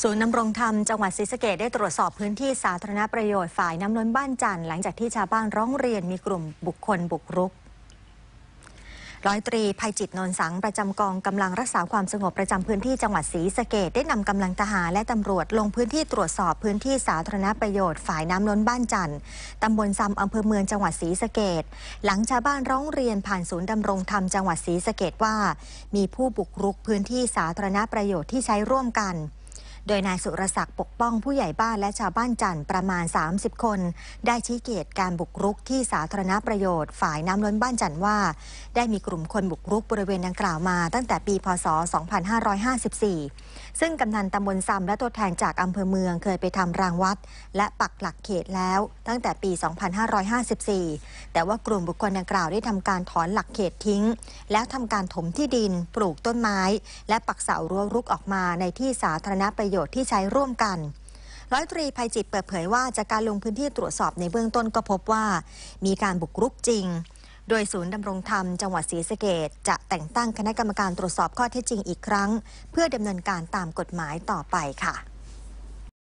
ศูนย์นำรงธรรม จังหวัดศรีสะเกดได้ตรวจสอบพื้นที่สาธารณประโยชน์ฝ่ายน้ำล้นบ้านจันทร์หลังจากที่ชาวบ้านร้องเรียนมีกลุ่มบุคคลบุกรุก ร้อยตรีภัยจิตนนสังประจำกองกำลังรักษาความสงบประจำพื้นที่จังหวัดศรีสะเกดได้นำกำลังทหารและตำรวจลงพื้นที่ตรวจสอบพื้นที่สาธารณประโยชน์ฝ่ายน้ำล้นบ้านจันทร์ตำบลซำอำเภอเมืองจังหวัดศรีสะเกดหลังชาวบ้านร้องเรียนผ่านศูนย์ดำรงธรรมจังหวัดศรีสะเกดว่า มีผู้บุกรุกพื้นที่สาธารณประโยชน์ที่ใช้ร่วมกันโดยนายสุรศักดิ์ปกป้องผู้ใหญ่บ้านและชาวบ้านจันทร์ประมาณ 30 คน ได้ชี้เกตการบุกรุกที่สาธารณประโยชน์ฝ่ายน้ำล้นบ้านจันทร์ว่า ได้มีกลุ่มคนบุกรุกบริเวณดังกล่าวมาตั้งแต่ปี พศ 2554 ซึ่งกำนันตำบลซำและตัวแทนจากอำเภอเมืองเคยไปทำรางวัด และปักหลักเขตแล้วตั้งแต่ปี 2554 แต่ว่ากลุ่มบุคคลดังกล่าวได้ทำการถอนหลักเขตทิ้ง แล้วทำการถมที่ดินปลูกต้นไม้ และปักเสารั้วรุกออกมาในที่สาธารณประโยชน์โยชน์ที่ใช้ร่วมกัน ร้อยตรีภัยจิตเปิดเผยว่า จากการลงพื้นที่ตรวจสอบในเบื้องต้นก็พบว่า มีการบุกรุกจริง โดยศูนย์ดำรงธรรมจังหวัดศรีสะเกดจะแต่งตั้งคณะกรรมการตรวจสอบข้อเท็จจริงอีกครั้ง เพื่อดำเนินการตามกฎหมายต่อไปค่ะ